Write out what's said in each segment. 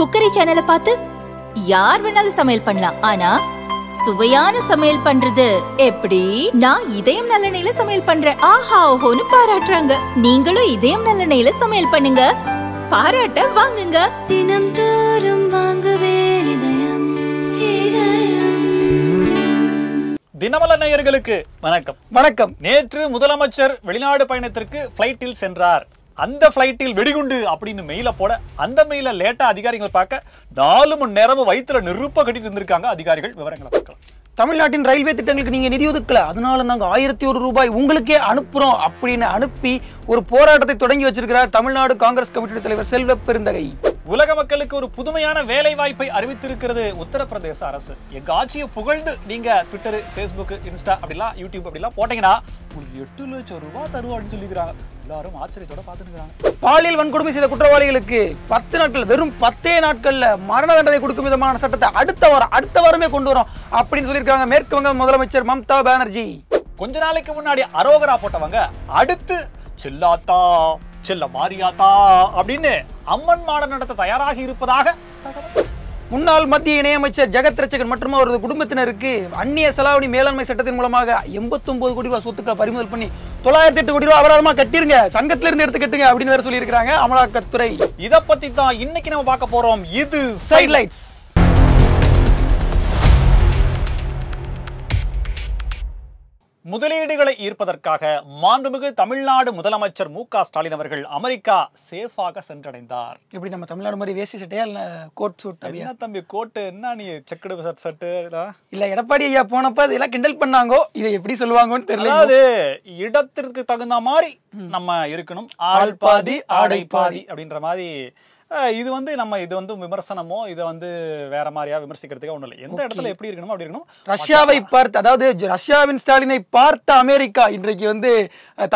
cookery சேனலை பார்த்து யார் வேணாலும் சமையல் பண்ணலாம் ஆனா சுவையான சமையல் பண்றது எப்படி நான் இதயம் நல்லெண்ணெயில சமையல் பண்றேன் ஆஹா ஓஹோன்னு பாராட்டுறாங்க நீங்களும் இதயம் நல்லெண்ணெயில சமையல் பண்ணுங்க பாராட்ட வாங்குங்க தினம் தோறும் தினமல நேயர்களுக்கு வணக்கம் வணக்கம் நேற்று முதலமைச்சர் வெளிநாடு பயணத்திற்கு பிளைட்டில் சென்றார் அந்த ஃப்ளைட்டில் வெடிகுண்டு அப்படின்னு மெயிலை போட அந்த மெயில லேட்டா அதிகாரிகள் பார்க்க நாலு மணி நேரமும் வயிற்றுல நெருப்ப கட்டிட்டு இருந்திருக்காங்க அதிகாரிகள் விவரங்களை பார்க்கலாம் தமிழ்நாட்டின் ரயில்வே திட்டங்களுக்கு நீங்க நிதி ஒதுக்கல அதனால நாங்க ஆயிரத்தி ஒரு ரூபாய் உங்களுக்கே அனுப்புகிறோம் அப்படின்னு அனுப்பி ஒரு போராட்டத்தை தொடங்கி வச்சிருக்கிறார் தமிழ்நாடு காங்கிரஸ் கமிட்டி தலைவர் செல்வ பெருந்தகை உலக மக்களுக்கு ஒரு புதுமையான வேலை வாய்ப்பை அறிவித்திருக்கிறது உத்தரப்பிரதேச அரசு எங்க ஆட்சியை புகழ்ந்து நீங்க ட்விட்டர் பேஸ்புக் இன்ஸ்டா அப்படிலாம் யூடியூப் அப்படிலாம் போட்டீங்கன்னா உங்களுக்கு எட்டு லட்சம் ரூபாய் தருவான்னு சொல்லிக்கிறாங்க எல்லாரும் ஆச்சரியத்தோட பார்த்துருக்காங்க பாலியல் வன்கொடுமை செய்த குற்றவாளிகளுக்கு பத்து நாட்கள் வெறும் பத்தே நாட்கள்ல மரண தண்டனை கொடுக்கும் விதமான சட்டத்தை அடுத்த வாரம் அடுத்த வாரமே கொண்டு வரும் அப்படின்னு சொல்லியிருக்காங்க மேற்கு வங்க முதலமைச்சர் மம்தா பானர்ஜி கொஞ்ச நாளைக்கு முன்னாடி அரோகரா போட்டவங்க அடுத்து செல்லாத்தா செல்ல மாரியாத்தா அப்படின்னு அம்மன் மாட நடத்த தயாராக இருப்பதாக முன்னாள் மத்திய இணையமைச்சர் ஜெகத் ரச்சகன் மற்றும் அவரது குடும்பத்தினருக்கு அந்நிய செலாவணி மேலாண்மை சட்டத்தின் மூலமாக எண்பத்தொன்பது கோடி ரூபாய் சொத்துக்களை பறிமுதல் பண்ணி தொள்ளாயிரத்தி எட்டு கோடி ரூபாய் அபராதமா கட்டிருங்க சங்கத்திலிருந்து எடுத்து கட்டுங்க அப்படின்னு வேற சொல்லியிருக்காங்க அமலாக்கத்துறை இதை பத்தி தான் இன்னைக்கு நம்ம பார்க்க போறோம் இது சைட்லைட்ஸ் முதலீடுகளை ஈர்ப்பதற்காக மாண்புமிகு தமிழ்நாடு முதலமைச்சர் மு க ஸ்டாலின் அவர்கள் அமெரிக்கா சேஃபாக சென்றடைந்தார் இப்படி நம்ம தமிழ்நாடு மாதிரி வேசி சட்டையா இல்ல கோட் சூட் என்ன தம்பி கோட்டு என்ன நீ செக்குடு சட் சட்டு இல்ல எடப்பாடி ஐயா போனப்ப இதெல்லாம் கிண்டல் பண்ணாங்கோ இதை எப்படி சொல்லுவாங்கன்னு தெரியல அது இடத்திற்கு தகுந்த மாதிரி நம்ம இருக்கணும் ஆள் பாதி ஆடை பாதி அப்படின்ற மாதிரி இது வந்து நம்ம இது வந்து விமர்சனமோ இதை வந்து வேற மாதிரியா விமர்சிக்கிறதுக்கே ஒண்ணு இல்லை எந்த இடத்துல எப்படி இருக்கணும் அப்படி இருக்கணும் ரஷ்யாவை பார்த்து அதாவது ரஷ்யாவின் ஸ்டாலினை பார்த்த அமெரிக்கா இன்றைக்கு வந்து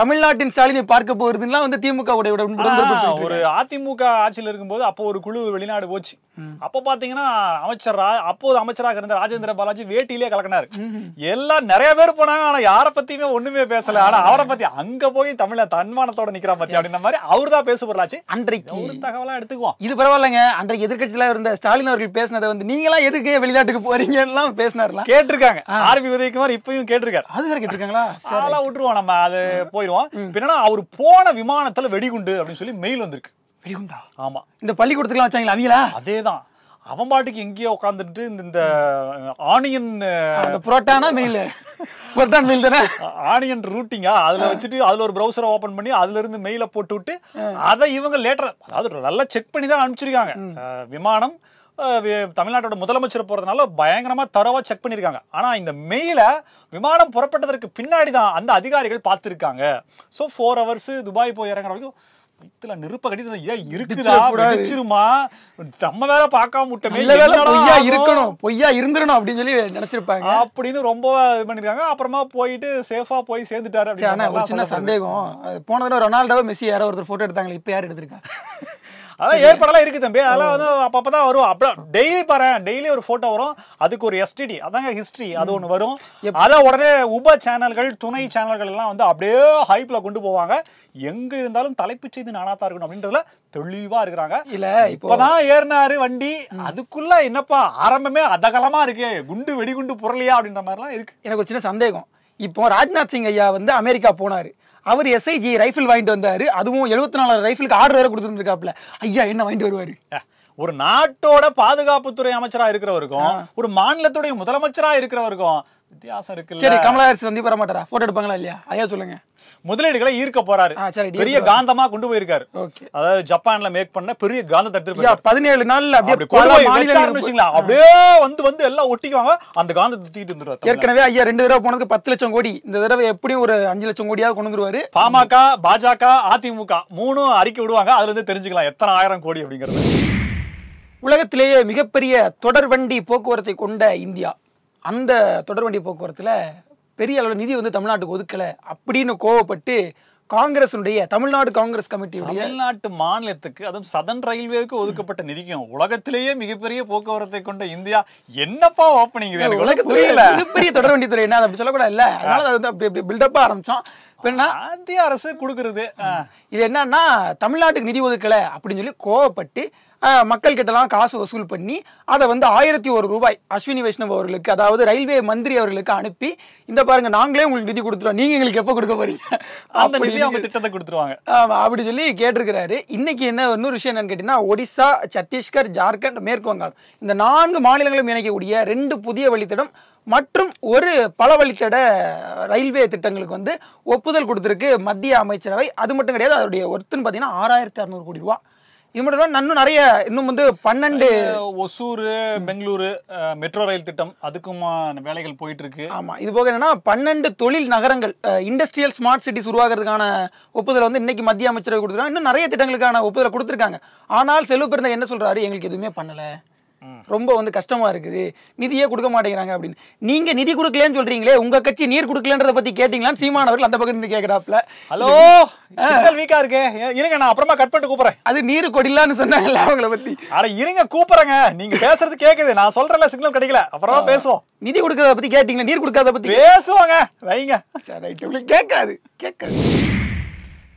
தமிழ்நாட்டின் ஸ்டாலினை பார்க்க போறதுன்னா வந்து திமுக ஒரு அதிமுக ஆட்சியில் இருக்கும்போது அப்போ ஒரு குழு வெளிநாடு போச்சு அப்ப பாத்தீங்கன்னா அமைச்சர் அப்போது அமைச்சராக இருந்த ராஜேந்திர பாலாஜி வேட்டிலே கலக்கினாரு எல்லாம் நிறைய பேர் போனாங்க ஆனா யார பத்தியுமே ஒண்ணுமே பேசல ஆனா அவரை பத்தி அங்க போய் தமிழ தன்மானத்தோட நிக்கிறா பத்தி அப்படின்ற மாதிரி அவர் தான் பேச பொருளாச்சு அன்றைக்கு தகவலா எடுத்து போவோம் இது பரவாயில்லைங்க அன்றைக்கு எதிர்கட்சியில இருந்த ஸ்டாலின் அவர்கள் பேசினதை வந்து எல்லாம் எதுக்கு வெளிநாட்டுக்கு போறீங்கலாம் பேசினார்லாம் கேட்டிருக்காங்க ஆர்பி உதயகுமார் இப்பயும் கேட்டிருக்காரு அது வரை கேட்டிருக்காங்களா அதெல்லாம் விட்டுருவோம் நம்ம அது போயிடுவோம் என்னன்னா அவர் போன விமானத்துல வெடிகுண்டு அப்படின்னு சொல்லி மெயில் வந்திருக்கு வெடிகுண்டா ஆமா இந்த பள்ளிக்கூடத்துக்குலாம் வச்சாங்களா அவங்களா அதேதான் அவன் பாட்டுக்கு எங்கேயோ உட்காந்துட்டு இந்த ஆனியன் புரோட்டானா மெயில் புரோட்டான் மெயில் தானே ஆனியன் ரூட்டிங்கா அதுல வச்சுட்டு அதுல ஒரு ப்ரௌசரை ஓப்பன் பண்ணி இருந்து மெயில போட்டு விட்டு அதை இவங்க லேட்டர் அதாவது நல்லா செக் பண்ணி தான் அனுப்பிச்சிருக்காங்க விமானம் தமிழ்நாட்டோட முதலமைச்சர் போறதுனால பயங்கரமா தரவா செக் பண்ணிருக்காங்க ஆனா இந்த மெயில விமானம் புறப்பட்டதற்கு பின்னாடி தான் அந்த அதிகாரிகள் பார்த்துருக்காங்க ஸோ ஃபோர் ஹவர்ஸ் துபாய் போய் இறங்குற வரைக்கும் வீட்டுல நெருப்ப கட்டிட்டு ஐயா இருக்குதா வெடிச்சிருமா நம்ம வேலை பார்க்காம விட்டமே பொய்யா இருக்கணும் பொய்யா இருந்துடணும் அப்படின்னு சொல்லி நினைச்சிருப்பாங்க அப்படின்னு ரொம்ப இது பண்ணிருக்காங்க அப்புறமா போயிட்டு சேஃபா போய் சேர்ந்துட்டாரு அப்படின்னு சின்ன சந்தேகம் போன தடவை ரொனால்டோ மெஸ்ஸி யாரோ ஒருத்தர் போட்டோ எடுத்தாங்களே இப்ப யார் எடுத்திருக்காங்க அதான் ஏற்பாடெல்லாம் இருக்கு தம்பி அதெல்லாம் வந்து அப்பப்போ தான் வரும் அப்புறம் டெய்லி பாரு டெய்லி ஒரு ஃபோட்டோ வரும் அதுக்கு ஒரு எஸ்டிடி அதாங்க ஹிஸ்ட்ரி அது ஒன்று வரும் அதை உடனே உப சேனல்கள் துணை சேனல்கள் எல்லாம் வந்து அப்படியே ஹைப்பில் கொண்டு போவாங்க எங்கே இருந்தாலும் தலைப்பு செய்தி நானாத்தா இருக்கணும் அப்படின்றதுல தெளிவா இருக்கிறாங்க இல்ல இப்பதான் ஏறினாரு வண்டி அதுக்குள்ள என்னப்பா ஆரம்பமே அதகலமா இருக்கு குண்டு வெடிகுண்டு புரளியா அப்படின்ற மாதிரிலாம் இருக்கு எனக்கு ஒரு சின்ன சந்தேகம் இப்போ ராஜ்நாத் சிங் ஐயா வந்து அமெரிக்கா போனாரு அவர் எஸ்ஐஜி ரைஃபிள் வாங்கிட்டு வந்தார் அதுவும் எழுபத்தி நாலு ரைஃபிளுக்கு ஆர்டர் வேறு கொடுத்துருந்துருக்காப்ல ஐயா என்ன வாங்கிட்டு வருவார் ஒரு நாட்டோட பாதுகாப்புத்துறை அமைச்சரா இருக்கிறவருக்கும் ஒரு மாநிலத்துடைய முதலமைச்சரா இருக்கிறவருக்கும் வித்தியாசம் இருக்குல்ல சரி கமலஹாசன் சந்திப்பு வர மாட்டாரா போட்டோ எடுப்பாங்களா இல்லையா ஐயா சொல்லுங்க முதலீடுகளை ஈர்க்க போறாரு பெரிய காந்தமா கொண்டு போயிருக்காரு அதாவது ஜப்பான்ல மேக் பண்ண பெரிய காந்த தடுத்து பதினேழு நாள்ல வச்சுங்களா அப்படியே வந்து வந்து எல்லாம் ஒட்டிக்குவாங்க அந்த காந்த தூக்கிட்டு வந்துருவாரு ஏற்கனவே ஐயா ரெண்டு தடவை போனதுக்கு பத்து லட்சம் கோடி இந்த தடவை எப்படியும் ஒரு அஞ்சு லட்சம் கோடியாவது கொண்டு வந்துருவாரு பாமக பாஜக அதிமுக மூணும் அறிக்கை விடுவாங்க அதுல இருந்து தெரிஞ்சுக்கலாம் எத்தனை ஆயிரம் கோடி அப்படிங்கிறது உலகத்திலேயே மிகப்பெரிய வண்டி போக்குவரத்தை கொண்ட இந்தியா அந்த தொடர்வண்டி போக்குவரத்தில் பெரிய அளவில் நிதி வந்து தமிழ்நாட்டுக்கு ஒதுக்கலை அப்படின்னு கோவப்பட்டு காங்கிரஸினுடைய தமிழ்நாடு காங்கிரஸ் கமிட்டியுடைய தமிழ்நாட்டு மாநிலத்துக்கு அதுவும் சதன் ரயில்வேக்கு ஒதுக்கப்பட்ட நிதிக்கும் உலகத்திலேயே மிகப்பெரிய போக்குவரத்தை கொண்ட இந்தியா என்னப்பா ஓப்பனிங் மிகப்பெரிய தொடர்வண்டி துறை என்ன அப்படி சொல்லக்கூடாது இல்லை அதனால அது வந்து அப்படி அப்படி பில்டப்பாக ஆரம்பித்தோம் மத்திய அரசு கொடுக்குறது இது என்னன்னா தமிழ்நாட்டுக்கு நிதி ஒதுக்கலை அப்படின்னு சொல்லி கோவப்பட்டு மக்கள் கிட்டலாம் காசு வசூல் பண்ணி அதை வந்து ஆயிரத்தி ஒரு ரூபாய் அஸ்வினி வைஷ்ணவ் அவர்களுக்கு அதாவது ரயில்வே மந்திரி அவர்களுக்கு அனுப்பி இந்த பாருங்க நாங்களே உங்களுக்கு நிதி கொடுத்துருவோம் நீங்க எங்களுக்கு எப்போ கொடுக்க போறீங்க அந்த நிதி அவங்க திட்டத்தை கொடுத்துருவாங்க அப்படி சொல்லி கேட்டிருக்கிறாரு இன்னைக்கு என்ன இன்னொரு விஷயம் என்னன்னு கேட்டீங்கன்னா ஒடிசா சத்தீஸ்கர் ஜார்க்கண்ட் மேற்கு வங்காளம் இந்த நான்கு மாநிலங்களும் இணைக்கக்கூடிய ரெண்டு புதிய வழித்தடம் மற்றும் ஒரு பல வழித்தட ரயில்வே திட்டங்களுக்கு வந்து ஒப்புதல் ஒப்புதல் கொடுத்துருக்கு மத்திய அமைச்சரவை அது மட்டும் கிடையாது அதோடைய ஒருத்துன்னு பார்த்தீங்கன்னா ஆறாயிரத்தி அறநூறு கோடி ரூபா இது மட்டும் இன்னும் நிறைய இன்னும் வந்து பன்னெண்டு ஒசூர் பெங்களூரு மெட்ரோ ரயில் திட்டம் அதுக்கும் வேலைகள் போயிட்டு இருக்கு ஆமா இது போக என்னன்னா பன்னெண்டு தொழில் நகரங்கள் இண்டஸ்ட்ரியல் ஸ்மார்ட் சிட்டிஸ் உருவாகிறதுக்கான ஒப்புதல் வந்து இன்னைக்கு மத்திய அமைச்சரவை கொடுத்துருக்காங்க இன்னும் நிறைய திட்டங்களுக்கான ஒப்புதல் கொடுத்துருக்காங்க ஆனால் செல்வ பிறந்த என்ன சொல்றாரு எங்களுக்கு எதுவுமே பண்ணலை ரொம்ப வந்து கஷ்டமா இருக்குது நிதியே கொடுக்க மாட்டேங்கிறாங்க அப்படின்னு நீங்க நிதி கொடுக்கலன்னு சொல்றீங்களே உங்க கட்சி நீர் கொடுக்கலன்றத பத்தி கேட்டீங்களா சீமானவர்கள் அந்த பக்கம் கேக்குறாப்ல ஹலோ வீக்கா இருக்கு இருங்க நான் அப்புறமா கட் பண்ணிட்டு கூப்பிடுறேன் அது நீர் கொடிலான்னு சொன்னாங்க அவங்கள பத்தி அட இருங்க கூப்பிடுறேங்க நீங்க பேசுறது கேக்குது நான் சொல்றேன்ல சிக்னல் கிடைக்கல அப்புறமா பேசுவோம் நிதி கொடுக்கறத பத்தி கேட்டீங்களா நீர் கொடுக்காத பத்தி பேசுவாங்க வைங்க கேட்காது கேட்காது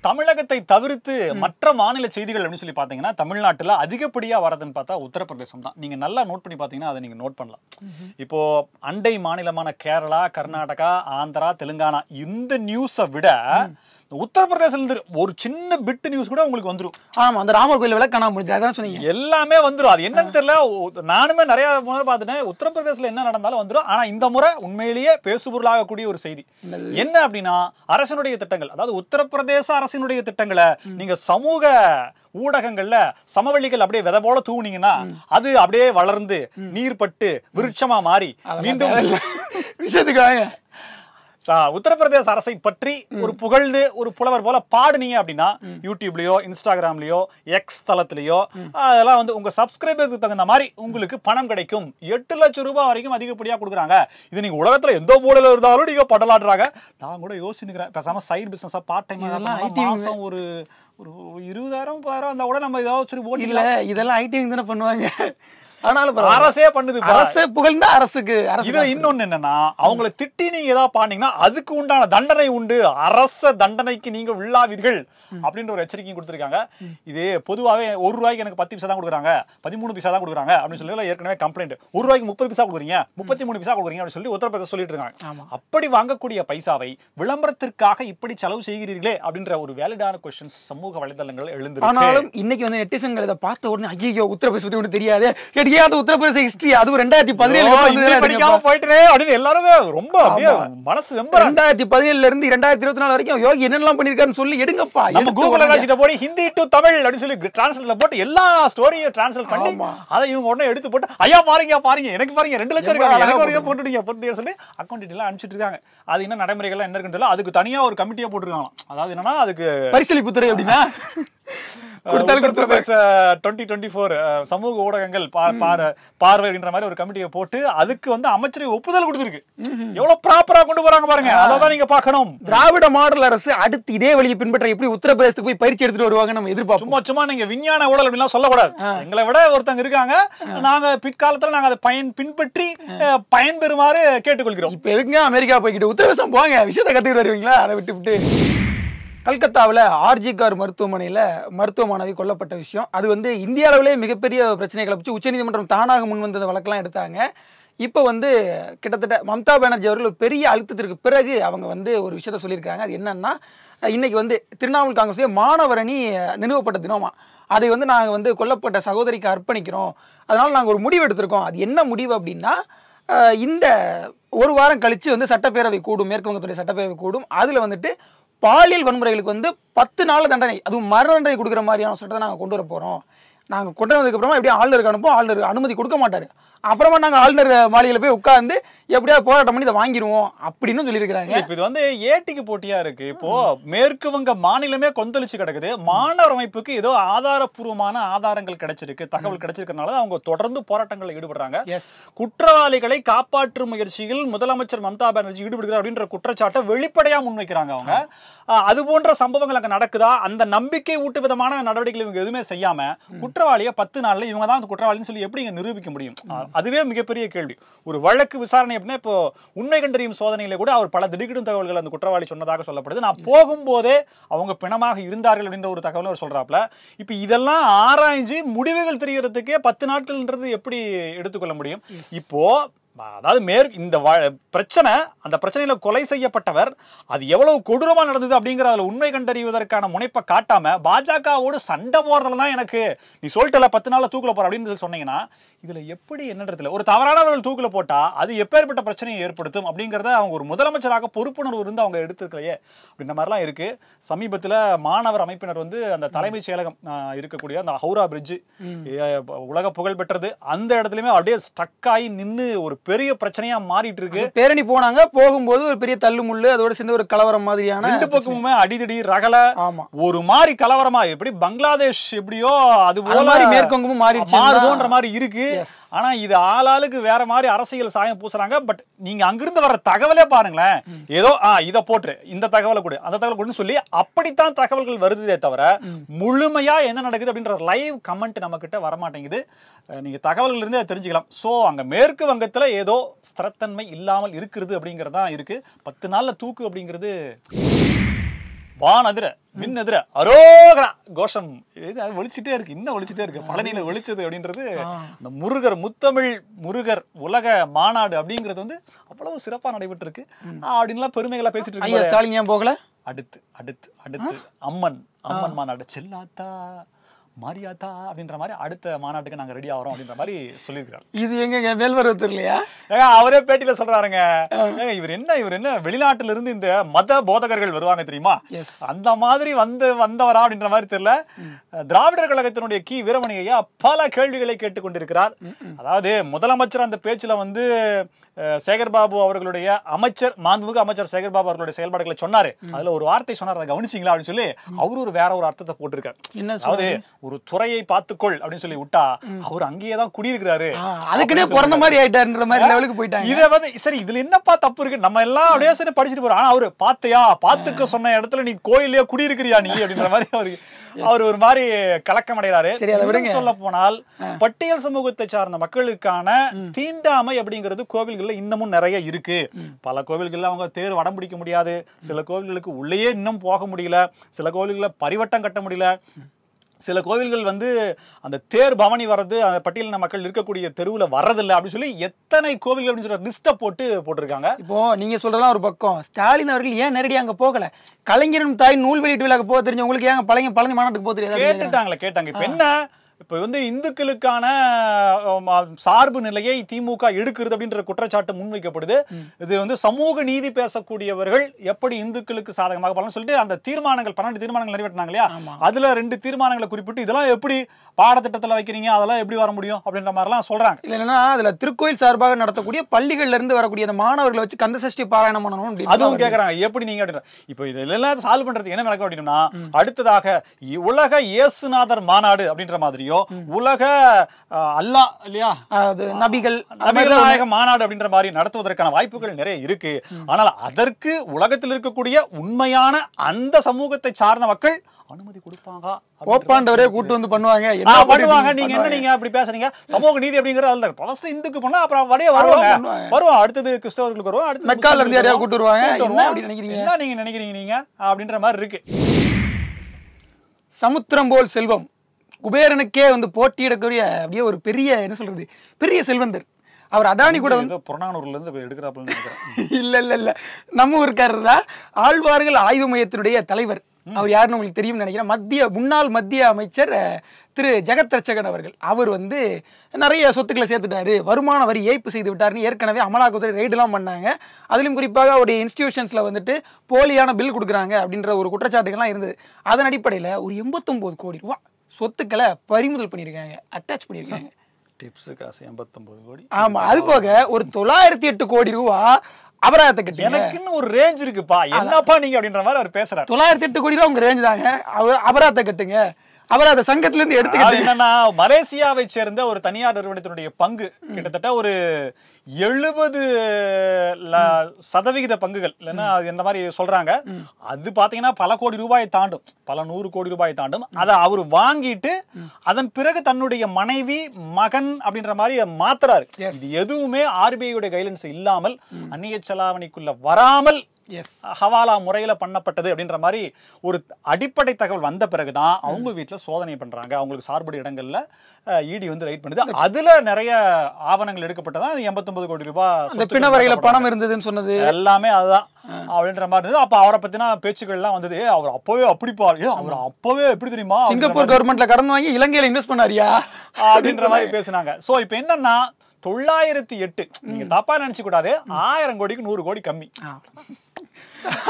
தமிழகத்தை தவிர்த்து மற்ற மாநில செய்திகள் அப்படின்னு சொல்லி பாத்தீங்கன்னா தமிழ்நாட்டுல அதிகப்படியா வரதுன்னு பார்த்தா உத்தரப்பிரதேசம் தான் நீங்க நல்லா நோட் பண்ணி பாத்தீங்கன்னா அதை நீங்க நோட் பண்ணலாம் இப்போ அண்டை மாநிலமான கேரளா கர்நாடகா ஆந்திரா தெலுங்கானா இந்த நியூஸை விட உத்தரப்பிரதேசத்துல ஒரு சின்ன பிட்டு நியூஸ் கூட உங்களுக்கு வந்துடும் ஆமா அந்த ராமர் கோயில் விலை காணாம முடிஞ்சு அதான் சொன்னீங்க எல்லாமே வந்துடும் அது என்னன்னு தெரியல நானுமே நிறைய முறை பார்த்துட்டேன் உத்தரப்பிரதேசத்துல என்ன நடந்தாலும் வந்துடும் ஆனா இந்த முறை உண்மையிலேயே பேசுபொருளாகக்கூடிய ஒரு செய்தி என்ன அப்படின்னா அரசனுடைய திட்டங்கள் அதாவது உத்தரப்பிரதேச அரசினுடைய திட்டங்களை நீங்க சமூக ஊடகங்கள்ல சமவெளிகள் அப்படியே விதை போல தூவுனீங்கன்னா அது அப்படியே வளர்ந்து நீர் பட்டு விருட்சமா மாறி மீண்டும் விஷயத்துக்காக உத்தரப்பிரதேச அரசை பற்றி ஒரு புகழ்ந்து ஒரு புலவர் போல பாடுனீங்க அப்படின்னா யூடியூப்லயோ இன்ஸ்டாகிராம்லயோ எக்ஸ் தளத்திலயோ அதெல்லாம் வந்து உங்க சப்ஸ்கிரைபருக்கு தகுந்த மாதிரி உங்களுக்கு பணம் கிடைக்கும் எட்டு லட்சம் ரூபாய் வரைக்கும் அதிகப்படியா கொடுக்குறாங்க இது நீங்க உலகத்துல எந்த மூலையில இருந்தாலும் நீங்க படலாடுறாங்க நான் கூட யோசிச்சுக்கிறேன் பேசாம சைடு பிசினஸா பார்ட் டைம் ஒரு ஒரு இருபதாயிரம் முப்பதாயிரம் அந்த கூட நம்ம ஏதாவது சரி இல்ல இதெல்லாம் ஐடிவிங் தானே பண்ணுவாங்க ஆனாலும் அரசே பண்ணுது அரசே புகழ்ந்தா அரசுக்கு இதுல இன்னொன்னு என்னன்னா அவங்கள திட்டி நீங்க ஏதாவது பாண்டீங்கன்னா அதுக்கு உண்டான தண்டனை உண்டு அரச தண்டனைக்கு நீங்க உள்ளாவீர்கள் அப்படின்ற ஒரு எச்சரிக்கை கொடுத்துருக்காங்க இது பொதுவாகவே ஒரு ரூபாய்க்கு எனக்கு பத்து பைசா தான் கொடுக்குறாங்க பதிமூணு பைசா தான் கொடுக்குறாங்க அப்படின்னு சொல்லி ஏற்கனவே கம்ப்ளைண்ட் ஒரு ரூபாய்க்கு முப்பது பைசா கொடுக்குறீங்க முப்பத்தி மூணு பைசா கொடுக்குறீங்க அப்படின்னு சொல்லி உத்தரப்பிரதேச சொல்லிட்டு இருக்காங்க அப்படி வாங்கக்கூடிய பைசாவை விளம்பரத்திற்காக இப்படி செலவு செய்கிறீர்களே அப்படின்ற ஒரு வேலிடான கொஸ்டின்ஸ் சமூக வலைதளங்கள் எழுந்து ஆனாலும் இன்னைக்கு வந்து நெட்டிசன்கள் இதை பார்த்த உடனே ஐயோ உத்தரப்பிரதேசத்தை ஒன்று தெரியாது தெரியாத உத்தரப்பிரதேச ஹிஸ்டரி அது ரெண்டாயிரத்தி பதினேழு படிக்காம போயிட்டு அப்படின்னு எல்லாருமே ரொம்ப அப்படியே மனசு ரொம்ப ரெண்டாயிரத்தி பதினேழுல இருந்து ரெண்டாயிரத்தி இருபத்தி நாலு வரைக்கும் யோகி என்னெல்லாம் பண்ணிருக்காருன்னு சொல்லி எடுங்கப்பா நம்ம கூகுள் கிட்ட போய் ஹிந்தி டு தமிழ் அப்படின்னு சொல்லி டிரான்ஸ்லேட்ல போட்டு எல்லா ஸ்டோரியும் டிரான்ஸ்லேட் பண்ணி அதை இவங்க உடனே எடுத்து போட்டு ஐயா பாருங்க பாருங்க எனக்கு பாருங்க ரெண்டு லட்சம் இருக்காங்க எனக்கு ஒரு போட்டுட்டீங்க போட்டு சொல்லி அக்கௌண்ட் எல்லாம் அனுப்பிச்சிட்டு இருக்காங்க அது என்ன நடைமுறைகள் என்ன இருக்குன்னு தெரியல அதுக்கு தனியா ஒரு கமிட்டியா போட்டுருக்காங்களாம் அதாவது என்னன்னா அதுக்கு பரிசளிப்புத்துறை அப்படின்னா டுவெண்ட்டி டுவெண்ட்டி ஃபோர் சமூக ஊடகங்கள் என்ற மாதிரி ஒரு கமிட்டியை போட்டு அதுக்கு வந்து அமைச்சரை ஒப்புதல் கொடுத்துருக்கு எவ்வளவு ப்ராப்பரா கொண்டு போறாங்க பாருங்க அதான் நீங்க பாக்கணும் திராவிட மாடல் அரசு அடுத்து இதே வழியை பின்பற்ற எப்படி உத்தரப்பிரதேசத்துக்கு போய் பயிற்சி எடுத்துட்டு வருவாங்க நம்ம எதிர்பார்க்க சும்மா சும்மா நீங்க விஞ்ஞான ஊழல் எல்லாம் சொல்லக்கூடாது எங்களை விட ஒருத்தங்க இருக்காங்க நாங்க பிற்காலத்துல நாங்க அதை பயன் பின்பற்றி பயன்பெறுமாறு கேட்டுக்கொள்கிறோம் இப்ப எதுங்க அமெரிக்கா போய்கிட்டு உத்தரவிசம் போங்க விஷயத்தை கத்துக்கிட்டு வருவீங்களா அதை விட்டு விட்டு கல்கத்தாவில் ஆர்ஜிகார் மருத்துவமனையில் மருத்துவ மாணவி கொல்லப்பட்ட விஷயம் அது வந்து இந்திய அளவிலே மிகப்பெரிய பிரச்சனைகளை வச்சு உச்சநீதிமன்றம் தானாக வந்த வழக்கெல்லாம் எடுத்தாங்க இப்போ வந்து கிட்டத்தட்ட மம்தா பானர்ஜி அவர்கள் பெரிய அழுத்தத்திற்கு பிறகு அவங்க வந்து ஒரு விஷயத்த சொல்லியிருக்காங்க அது என்னன்னா இன்னைக்கு வந்து திரிணாமுல் காங்கிரஸ் மாணவரணி நிறுவப்பட்ட தினமா அதை வந்து நாங்கள் வந்து கொல்லப்பட்ட சகோதரிக்கு அர்ப்பணிக்கிறோம் அதனால் நாங்கள் ஒரு முடிவு எடுத்திருக்கோம் அது என்ன முடிவு அப்படின்னா இந்த ஒரு வாரம் கழித்து வந்து சட்டப்பேரவை கூடும் மேற்கு சட்டப்பேரவை கூடும் அதில் வந்துட்டு பாலியல் வன்முறைகளுக்கு வந்து பத்து நாள் தண்டனை அதுவும் மரண தண்டனை கொடுக்குற மாதிரியான சட்டத்தை நாங்கள் கொண்டு வர போகிறோம் நாங்கள் கொண்டு வந்ததுக்கப்புறமா எப்படியும் ஆளுநருக்கு அனுப்போம் ஆளுநர் அனுமதி கொடுக்க மாட்டார் அப்புறமா நாங்கள் ஆளுநர் மாளிகையில் போய் உட்காந்து எப்படியா போராட்டம் பண்ணி இதை வாங்கிடுவோம் அப்படின்னு சொல்லியிருக்கிறாங்க இப்போ இது வந்து ஏட்டிக்கு போட்டியா இருக்கு இப்போ மேற்கு வங்க மாநிலமே கொந்தளிச்சு கிடக்குது மாணவர் அமைப்புக்கு ஏதோ ஆதாரப்பூர்வமான ஆதாரங்கள் கிடைச்சிருக்கு தகவல் கிடைச்சிருக்கிறதுனால அவங்க தொடர்ந்து போராட்டங்களில் ஈடுபடுறாங்க குற்றவாளிகளை காப்பாற்றும் முயற்சியில் முதலமைச்சர் மம்தா பானர்ஜி ஈடுபடுகிறார் அப்படின்ற குற்றச்சாட்டை வெளிப்படையாக முன்வைக்கிறாங்க அவங்க அது போன்ற சம்பவங்கள் அங்கே நடக்குதா அந்த நம்பிக்கை ஊட்டு விதமான நடவடிக்கைகள் இவங்க எதுவுமே செய்யாம குற்றவாளியை பத்து நாளில் இவங்க தான் அந்த குற்றவாளின்னு சொல்லி எப்படி நிரூபிக்க முடியும் அதுவே மிகப்பெரிய கேள்வி ஒரு வழக்கு விசாரணை அப்படின்னா இப்போ உண்மை கண்டறியும் சோதனையில கூட அவர் பல திடுக்கிடும் தகவல்கள் அந்த குற்றவாளி சொன்னதாக சொல்லப்படுது நான் போகும்போதே அவங்க பிணமாக இருந்தார்கள் அப்படின்ற ஒரு தகவல் அவர் சொல்றாப்ல இப்போ இதெல்லாம் ஆராய்ஞ்சு முடிவுகள் தெரிகிறதுக்கே பத்து நாட்கள்ன்றது எப்படி எடுத்துக்கொள்ள முடியும் இப்போ அதாவது மேற் இந்த பிரச்சனை அந்த பிரச்சனையில் கொலை செய்யப்பட்டவர் அது எவ்வளவு கொடூரமாக நடந்தது அப்படிங்கிற அதில் உண்மை கண்டறிவதற்கான முனைப்பை காட்டாமல் பாஜகவோடு சண்டை போகிறதுல தான் எனக்கு நீ சொல்லிட்டல பத்து நாளில் தூக்கில் போகிற அப்படின்னு சொல்லி சொன்னீங்கன்னா இதில் எப்படி என்னன்றதுல ஒரு தவறானவர்கள் தூக்கில் போட்டால் அது எப்பேற்பட்ட பிரச்சனையை ஏற்படுத்தும் அப்படிங்கிறத அவங்க ஒரு முதலமைச்சராக பொறுப்புணர்வு இருந்து அவங்க எடுத்துக்கலையே அப்படின்ற மாதிரிலாம் இருக்குது சமீபத்தில் மாணவர் அமைப்பினர் வந்து அந்த தலைமைச் செயலகம் இருக்கக்கூடிய அந்த ஹவுரா பிரிட்ஜு உலக புகழ் பெற்றது அந்த இடத்துலையுமே அப்படியே ஆகி நின்று ஒரு பெரிய பிரச்சனையா மாறிட்டு இருக்கு பேரணி போனாங்க போகும்போது ஒரு பெரிய தள்ளு முள்ளு அதோட சேர்ந்து ஒரு கலவரம் மாதிரியான ரெண்டு பக்கமுமே அடிதடி ரகல ஆமா ஒரு மாதிரி கலவரமா எப்படி பங்களாதேஷ் எப்படியோ அது மாதிரி மேற்கொங்கமும் மாறிடுச்சு மாதிரி இருக்கு ஆனா இது ஆளாளுக்கு வேற மாதிரி அரசியல் சாயம் பூசுறாங்க பட் நீங்க அங்கிருந்து வர தகவலே பாருங்களேன் ஏதோ ஆஹ் இதை போட்டு இந்த தகவலை கொடு அந்த தகவலை கொடுன்னு சொல்லி அப்படித்தான் தகவல்கள் வருதுதே தவிர முழுமையா என்ன நடக்குது அப்படின்ற லைவ் கமெண்ட் நம்ம கிட்ட வரமாட்டேங்குது நீங்க தகவல்கள் இருந்தே தெரிஞ்சுக்கலாம் சோ அங்க மேற்கு வங்கத்துல ஏதோ ஸ்திரத்தன்மை இல்லாமல் இருக்கிறது அப்படிங்கறதான் இருக்கு பத்து நாள்ல தூக்கு அப்படிங்கிறது வானதிர மின் எதிர அரோகரா கோஷம் ஒழிச்சுட்டே இருக்கு இன்னும் ஒழிச்சுட்டே இருக்கு பழனியில ஒழிச்சது அப்படின்றது இந்த முருகர் முத்தமிழ் முருகர் உலக மாநாடு அப்படிங்கிறது வந்து அவ்வளவு சிறப்பா நடைபெற்று இருக்கு அப்படின்லாம் பெருமைகளா பேசிட்டு இருக்கு ஸ்டாலின் ஏன் போகல அடுத்து அடுத்து அடுத்து அம்மன் அம்மன் மாநாடு செல்லாத்தா மாரியாத்தா அப்படின்ற மாதிரி அடுத்த மாநாட்டுக்கு நாங்க ரெடி ஆகிறோம் அப்படின்ற மாதிரி சொல்லியிருக்கிறார் இது எங்க வேல்வரத்தூர் இல்லையா அவரே பேட்டியில் சொல்றாருங்க இவர் என்ன இவர் என்ன வெளிநாட்டுல இருந்து இந்த மத போதகர்கள் வருவாங்க தெரியுமா அந்த மாதிரி வந்து வந்தவரா அப்படின்ற மாதிரி தெரியல திராவிடர் கழகத்தினுடைய கி வீரமணிகையா பல கேள்விகளை கொண்டிருக்கிறார் அதாவது முதலமைச்சர் அந்த பேச்சுல வந்து சேகர்பாபு அவர்களுடைய அமைச்சர் மாண்புமிகு அமைச்சர் சேகர்பாபு அவர்களுடைய செயல்பாடுகளை சொன்னாரு அதுல ஒரு வார்த்தை சொன்னார் கவனிச்சிங்களா அப்படின்னு சொல்லி அவரு ஒரு வேற ஒரு அர்த்தத்தை போட்டிருக்காரு என்ன அதாவது ஒரு துறையை பார்த்துக்கொள் அப்படின்னு சொல்லி விட்டா அவர் அங்கேயே தான் குடியிருக்கிறாரு அதுக்குன்னே பிறந்த மாதிரி ஆயிட்டாருன்ற மாதிரி லெவலுக்கு போயிட்டாங்க இதை வந்து சரி இதுல என்னப்பா தப்பு இருக்கு நம்ம எல்லாம் அப்படியே சரி படிச்சுட்டு போறோம் ஆனா அவரு பாத்தையா பாத்துக்க சொன்ன இடத்துல நீ கோயிலேயே குடியிருக்கிறியா நீ அப்படின்ற மாதிரி அவரு அவர் ஒரு மாதிரி கலக்கம் அடைகிறாரு சொல்ல போனால் பட்டியல் சமூகத்தை சார்ந்த மக்களுக்கான தீண்டாமை அப்படிங்கிறது கோவில்கள்ல இன்னமும் நிறைய இருக்கு பல கோவில்கள்ல அவங்க தேர் வடம் பிடிக்க முடியாது சில கோவில்களுக்கு உள்ளேயே இன்னும் போக முடியல சில கோவில்களில் பரிவட்டம் கட்ட முடியல சில கோவில்கள் வந்து அந்த தேர் பவனி வர்றது அந்த பட்டியலின மக்கள் இருக்கக்கூடிய தெருவில் வர்றதில்ல அப்படின்னு சொல்லி எத்தனை கோவில்கள் அப்படின்னு சொல்ற லிஸ்ட்டை போட்டு போட்டிருக்காங்க இப்போ நீங்கள் சொல்கிறதா ஒரு பக்கம் ஸ்டாலின் அவர்கள் ஏன் நேரடியாக அங்கே போகலை கலைஞரும் தாய் நூல் வெளியீட்டு விழாக்கு போக தெரிஞ்சவங்களுக்கு ஏன் பழைய பழனி மாநாட்டுக்கு போக தெரியாது கேட்டுட்டாங்களே கேட்டாங்க இப்போ என்ன இப்போ வந்து இந்துக்களுக்கான சார்பு நிலையை திமுக எடுக்கிறது அப்படின்ற குற்றச்சாட்டு முன்வைக்கப்படுது இது வந்து சமூக நீதி பேசக்கூடியவர்கள் எப்படி இந்துக்களுக்கு சாதகமாக பலன் சொல்லிட்டு அந்த தீர்மானங்கள் பன்னெண்டு தீர்மானங்கள் நிறைவேற்றினாங்க இல்லையா அதுல ரெண்டு தீர்மானங்களை குறிப்பிட்டு இதெல்லாம் எப்படி பாடத்திட்டத்தில் வைக்கிறீங்க அதெல்லாம் எப்படி வர முடியும் அப்படின்ற மாதிரிலாம் சொல்றாங்க இல்லைன்னா அதுல திருக்கோயில் சார்பாக நடத்தக்கூடிய பள்ளிகள்ல இருந்து வரக்கூடிய அந்த மாணவர்களை வச்சு கந்த சஷ்டி பாராயணம் பண்ணணும் அதுவும் கேட்கறாங்க எப்படி நீங்க அப்படின்ற இப்போ இதெல்லாம் சால்வ் பண்றது என்ன நடக்கும் அப்படின்னா அடுத்ததாக உலக இயேசுநாதர் மாநாடு அப்படின்ற மாதிரி மாதிரியோ உலக அல்லா இல்லையா நபிகள் நபிகள் நாயக மாநாடு அப்படின்ற மாதிரி நடத்துவதற்கான வாய்ப்புகள் நிறைய இருக்கு ஆனால் அதற்கு உலகத்தில் இருக்கக்கூடிய உண்மையான அந்த சமூகத்தை சார்ந்த மக்கள் அனுமதி கொடுப்பாங்க ஓப்பாண்டவரே கூட்டு வந்து பண்ணுவாங்க பண்ணுவாங்க நீங்க என்ன நீங்க அப்படி பேசுறீங்க சமூக நீதி அப்படிங்கறது இந்துக்கு போனா அப்புறம் வடைய வருவாங்க வருவோம் அடுத்தது கிறிஸ்தவர்களுக்கு வருவோம் அடுத்து மெக்கால இருந்து யாரையா கூட்டு வருவாங்க என்ன நீங்க நினைக்கிறீங்க நீங்க அப்படின்ற மாதிரி இருக்கு சமுத்திரம் போல் செல்வம் குபேரனுக்கே வந்து போட்டியிடக்கூடிய அப்படியே ஒரு பெரிய என்ன சொல்றது பெரிய செல்வந்தர் அவர் அதானி கூட வந்து புறநானூர்லேருந்து எடுக்கிறாப்புல இல்லை இல்லை இல்லை நம்ம ஊருக்காரர் தான் ஆழ்வார்கள் ஆய்வு மையத்தினுடைய தலைவர் அவர் யாருன்னு உங்களுக்கு தெரியும்னு நினைக்கிறேன் மத்திய முன்னாள் மத்திய அமைச்சர் திரு ஜெகத் ரச்சகன் அவர்கள் அவர் வந்து நிறைய சொத்துக்களை சேர்த்துட்டாரு வருமான வரி ஏய்ப்பு செய்து விட்டார்னு ஏற்கனவே அமலாக்கத்துறை ரெய்டுலாம் பண்ணாங்க அதிலும் குறிப்பாக அவருடைய இன்ஸ்டியூஷன்ஸில் வந்துட்டு போலியான பில் கொடுக்குறாங்க அப்படின்ற ஒரு குற்றச்சாட்டுகள்லாம் இருந்தது அதன் அடிப்படையில் ஒரு எண்பத்தொம்போது கோடி ரூபா சொத்துக்களை பறிமுதல் பண்ணியிருக்காங்க அட்டாச் பண்ணியிருக்காங்க டிப்ஸு காசு எண்பத்தொம்பது கோடி ஆமா அது போக ஒரு தொள்ளாயிரத்தி எட்டு கோடி ரூபா அபராதத்தை கட்டி எனக்குன்னு ஒரு ரேஞ்ச் இருக்குப்பா என்னப்பா நீங்க அப்படின்ற மாதிரி அவர் பேசுறாரு தொள்ளாயிரத்தி எட்டு கோடி ரூபா உங்க ரேஞ்ச் தாங்க அவர் அபராதத்தை கட்டுங்க அவர் அந்த சங்கத்துல இருந்து எடுத்துக்கிட்டு என்னன்னா மலேசியாவை சேர்ந்த ஒரு தனியார் நிறுவனத்தினுடைய பங்கு கிட்டத்தட்ட ஒரு எழுபது சதவிகித பங்குகள் இல்லைன்னா இந்த மாதிரி சொல்றாங்க அது பாத்தீங்கன்னா பல கோடி ரூபாய் தாண்டும் பல நூறு கோடி ரூபாய் தாண்டும் அதை அவர் வாங்கிட்டு அதன் பிறகு தன்னுடைய மனைவி மகன் அப்படின்ற மாதிரி மாத்துறாரு இது எதுவுமே ஆர்பிஐ கைலன்ஸ் இல்லாமல் அந்நிய செலாவணிக்குள்ள வராமல் எஸ் ஹவாலா முறையில் பண்ணப்பட்டது அப்படின்ற மாதிரி ஒரு அடிப்படை தகவல் வந்த பிறகு தான் அவங்க வீட்டில் சோதனை பண்ணுறாங்க அவங்களுக்கு சார்புடைய இடங்களில் இடி வந்து ரைட் பண்ணுது அதில் நிறைய ஆவணங்கள் எடுக்கப்பட்டதா அது எண்பத்தொம்பது கோடி ரூபாய் பிணவரையில் பணம் இருந்ததுன்னு சொன்னது எல்லாமே அதுதான் அப்படின்ற மாதிரி இருந்தது அப்போ அவரை பற்றின பேச்சுக்கள்லாம் வந்தது அவர் அப்போவே அப்படி பாரு அவர் அப்போவே எப்படி தெரியுமா சிங்கப்பூர் கவர்மெண்ட்ல கடன் வாங்கி இலங்கையில் இன்வெஸ்ட் பண்ணாரியா அப்படின்ற மாதிரி பேசினாங்க ஸோ இப்போ என்னன்னா தொள்ளாயிரத்தி எட்டு நீங்க தப்பா நினைச்சு கூடாது ஆயிரம் கோடிக்கு நூறு கோடி கம்மி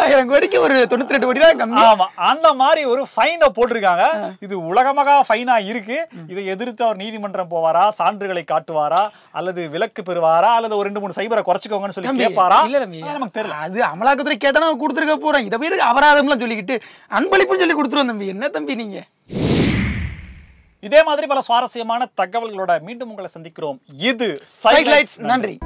ஆயிரம் கோடிக்கு ஒரு தொண்ணூத்தி ரெண்டு கோடி தான் கம்மி ஆமா அந்த மாதிரி ஒரு ஃபைனை போட்டிருக்காங்க இது உலகமகா ஃபைனா இருக்கு இதை எதிர்த்து அவர் நீதிமன்றம் போவாரா சான்றுகளை காட்டுவாரா அல்லது விலக்கு பெறுவாரா அல்லது ஒரு ரெண்டு மூணு சைபரை குறைச்சிக்கோங்கன்னு சொல்லி கேட்பாரா இல்ல நமக்கு தெரியல அது அமலாக்கத்துறை கேட்டா கொடுத்துருக்க போறோம் இதை போய் அபராதம்லாம் சொல்லிக்கிட்டு அன்பளிப்பும் சொல்லி கொடுத்துருவோம் தம்பி என்ன தம்பி நீங்க இதே மாதிரி பல சுவாரஸ்யமான தகவல்களோட மீண்டும் உங்களை சந்திக்கிறோம் இது நன்றி